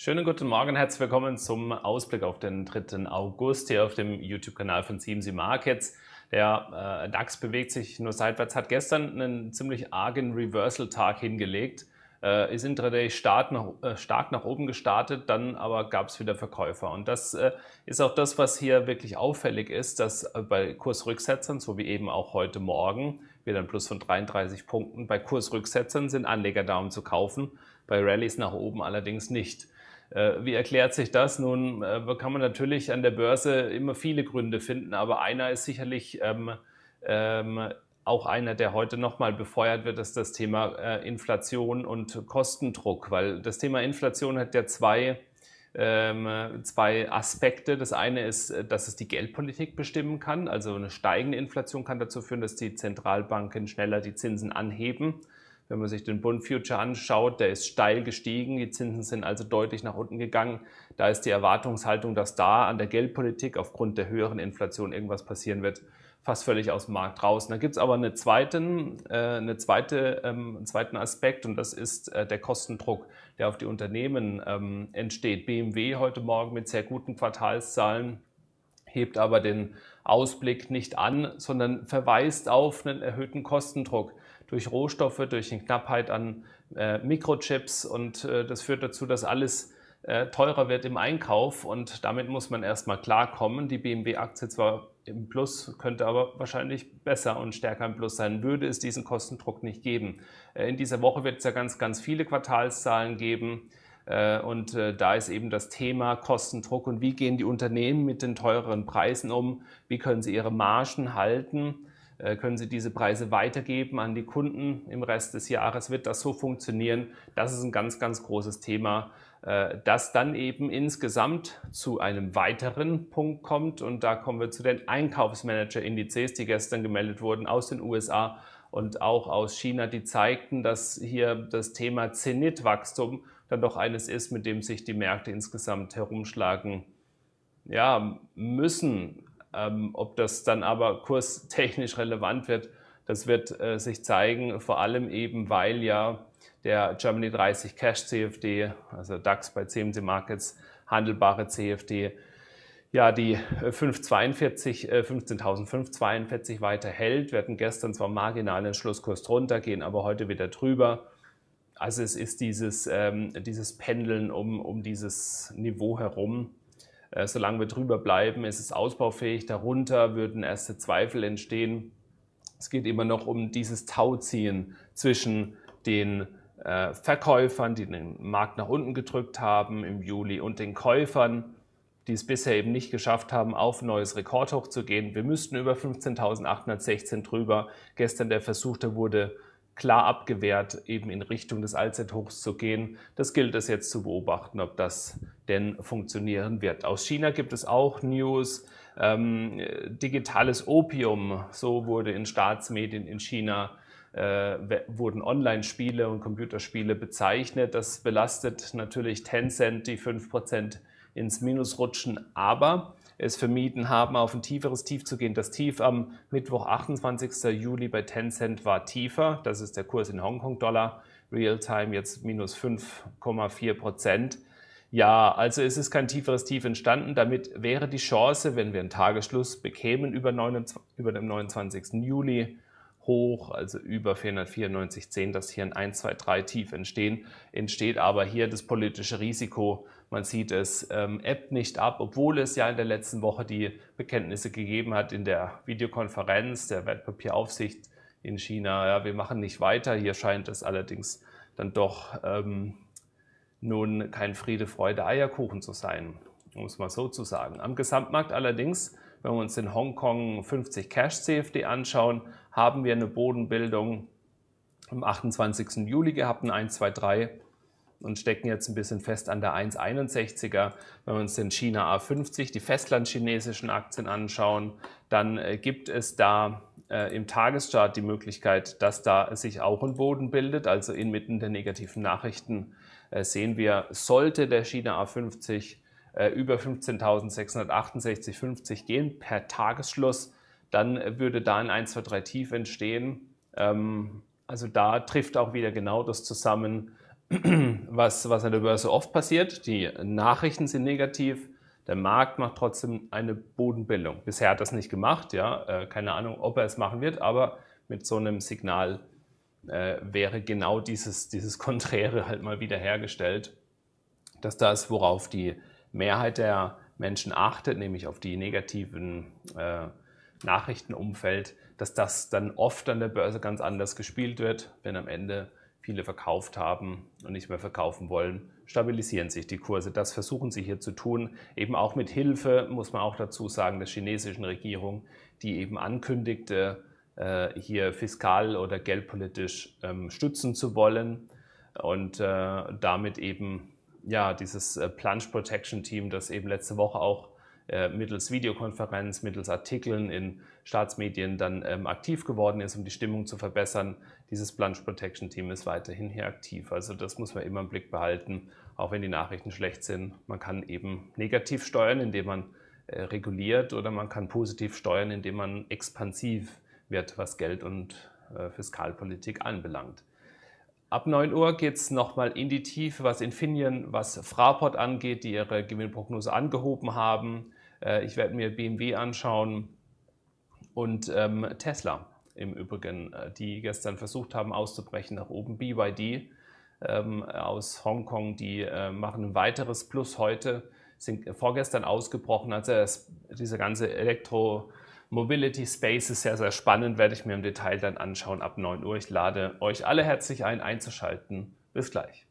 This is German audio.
Schönen guten Morgen, herzlich willkommen zum Ausblick auf den 3. August hier auf dem YouTube-Kanal von CMC Markets. Der äh, DAX bewegt sich nur seitwärts, hat gestern einen ziemlich argen Reversal-Tag hingelegt, äh, ist intraday stark nach, äh, stark nach oben gestartet, dann aber gab es wieder Verkäufer. Und das äh, ist auch das, was hier wirklich auffällig ist, dass äh, bei Kursrücksetzern, so wie eben auch heute Morgen, wieder ein Plus von 33 Punkten, bei Kursrücksetzern sind Anleger darum zu kaufen, bei Rallies nach oben allerdings nicht. Äh, wie erklärt sich das? Nun äh, kann man natürlich an der Börse immer viele Gründe finden, aber einer ist sicherlich ähm, ähm, auch einer, der heute nochmal befeuert wird, ist das Thema äh, Inflation und Kostendruck, weil das Thema Inflation hat ja zwei, ähm, zwei Aspekte. Das eine ist, dass es die Geldpolitik bestimmen kann. Also eine steigende Inflation kann dazu führen, dass die Zentralbanken schneller die Zinsen anheben wenn man sich den Bund Future anschaut, der ist steil gestiegen, die Zinsen sind also deutlich nach unten gegangen. Da ist die Erwartungshaltung, dass da an der Geldpolitik aufgrund der höheren Inflation irgendwas passieren wird, fast völlig aus dem Markt raus. Da gibt es aber einen zweiten, äh, eine zweite, ähm, einen zweiten Aspekt und das ist äh, der Kostendruck, der auf die Unternehmen ähm, entsteht. BMW heute Morgen mit sehr guten Quartalszahlen hebt aber den Ausblick nicht an, sondern verweist auf einen erhöhten Kostendruck durch Rohstoffe, durch die Knappheit an äh, Mikrochips und äh, das führt dazu, dass alles äh, teurer wird im Einkauf und damit muss man erstmal klarkommen. Die BMW-Aktie zwar im Plus, könnte aber wahrscheinlich besser und stärker im Plus sein, würde es diesen Kostendruck nicht geben. Äh, in dieser Woche wird es ja ganz, ganz viele Quartalszahlen geben. Äh, und da ist eben das Thema Kostendruck und wie gehen die Unternehmen mit den teureren Preisen um, wie können sie ihre Margen halten äh, können Sie diese Preise weitergeben an die Kunden. Im Rest des Jahres wird das so funktionieren. Das ist ein ganz, ganz großes Thema, äh, das dann eben insgesamt zu einem weiteren Punkt kommt. Und da kommen wir zu den Einkaufsmanager-Indizes, die gestern gemeldet wurden aus den USA und auch aus China, die zeigten, dass hier das Thema Zenitwachstum dann doch eines ist, mit dem sich die Märkte insgesamt herumschlagen ja, müssen. Ähm, ob das dann aber kurstechnisch relevant wird, das wird äh, sich zeigen, vor allem eben, weil ja der Germany 30 Cash CFD, also DAX bei CMC Markets, handelbare CFD, ja, die 15.542 äh, äh, weiter hält. Wir hatten gestern zwar marginal den Schlusskurs drunter, gehen aber heute wieder drüber. Also es ist dieses, ähm, dieses Pendeln um, um dieses Niveau herum, äh, solange wir drüber bleiben, ist es ausbaufähig. Darunter würden erste Zweifel entstehen. Es geht immer noch um dieses Tauziehen zwischen den äh, Verkäufern, die den Markt nach unten gedrückt haben im Juli, und den Käufern, die es bisher eben nicht geschafft haben, auf ein neues Rekordhoch zu gehen. Wir müssten über 15.816 drüber. Gestern der Versuch, der wurde klar abgewehrt, eben in Richtung des Allzeithochs zu gehen. Das gilt es jetzt zu beobachten, ob das denn funktionieren wird. Aus China gibt es auch News. Ähm, digitales Opium, so wurde in Staatsmedien in China äh, wurden Online-Spiele und Computerspiele bezeichnet. Das belastet natürlich Tencent, die 5% ins Minus rutschen. Aber es vermieden haben, auf ein tieferes Tief zu gehen. Das Tief am Mittwoch, 28. Juli bei Tencent war tiefer. Das ist der Kurs in Hongkong-Dollar. Real-Time jetzt minus 5,4 Prozent. Ja, also es ist kein tieferes Tief entstanden. Damit wäre die Chance, wenn wir einen Tagesschluss bekämen über, 29, über dem 29. Juli, hoch, also über 494,10, dass hier ein 1, 2, 3 Tief entstehen, entsteht aber hier das politische Risiko. Man sieht es, ähm, ebbt nicht ab, obwohl es ja in der letzten Woche die Bekenntnisse gegeben hat in der Videokonferenz der Wertpapieraufsicht in China. Ja, wir machen nicht weiter. Hier scheint es allerdings dann doch ähm, nun kein Friede, Freude, Eierkuchen zu sein, um es mal so zu sagen. Am Gesamtmarkt allerdings wenn wir uns in Hongkong 50 Cash CFD anschauen, haben wir eine Bodenbildung am 28. Juli gehabt, ein 1, 2, 3 und stecken jetzt ein bisschen fest an der 1,61er. Wenn wir uns den China A50, die festlandchinesischen Aktien anschauen, dann äh, gibt es da äh, im Tagesstart die Möglichkeit, dass da sich auch ein Boden bildet. Also inmitten der negativen Nachrichten äh, sehen wir, sollte der China A50 äh, über 15.668,50 gehen per Tagesschluss, dann würde da ein 1, 2, 3 Tief entstehen. Ähm, also da trifft auch wieder genau das zusammen, was, was an der Börse oft passiert. Die Nachrichten sind negativ. Der Markt macht trotzdem eine Bodenbildung. Bisher hat er es nicht gemacht, ja. Äh, keine Ahnung, ob er es machen wird, aber mit so einem Signal äh, wäre genau dieses, dieses Konträre halt mal wieder hergestellt, dass das, worauf die Mehrheit der Menschen achtet, nämlich auf die negativen äh, Nachrichtenumfeld, dass das dann oft an der Börse ganz anders gespielt wird, wenn am Ende viele verkauft haben und nicht mehr verkaufen wollen, stabilisieren sich die Kurse. Das versuchen sie hier zu tun, eben auch mit Hilfe, muss man auch dazu sagen, der chinesischen Regierung, die eben ankündigte, äh, hier fiskal oder geldpolitisch ähm, stützen zu wollen und äh, damit eben ja, dieses äh, Plunge Protection Team, das eben letzte Woche auch äh, mittels Videokonferenz, mittels Artikeln in Staatsmedien dann ähm, aktiv geworden ist, um die Stimmung zu verbessern. Dieses Plunge Protection Team ist weiterhin hier aktiv. Also das muss man immer im Blick behalten, auch wenn die Nachrichten schlecht sind. Man kann eben negativ steuern, indem man äh, reguliert oder man kann positiv steuern, indem man expansiv wird, was Geld und äh, Fiskalpolitik anbelangt. Ab 9 Uhr geht es nochmal in die Tiefe, was Infineon, was Fraport angeht, die ihre Gewinnprognose angehoben haben. Äh, ich werde mir BMW anschauen und ähm, Tesla im Übrigen, äh, die gestern versucht haben auszubrechen nach oben. BYD ähm, aus Hongkong, die äh, machen ein weiteres Plus heute, sind vorgestern ausgebrochen, als er diese ganze Elektro- Mobility Space ist sehr, sehr spannend, werde ich mir im Detail dann anschauen ab 9 Uhr. Ich lade euch alle herzlich ein, einzuschalten. Bis gleich.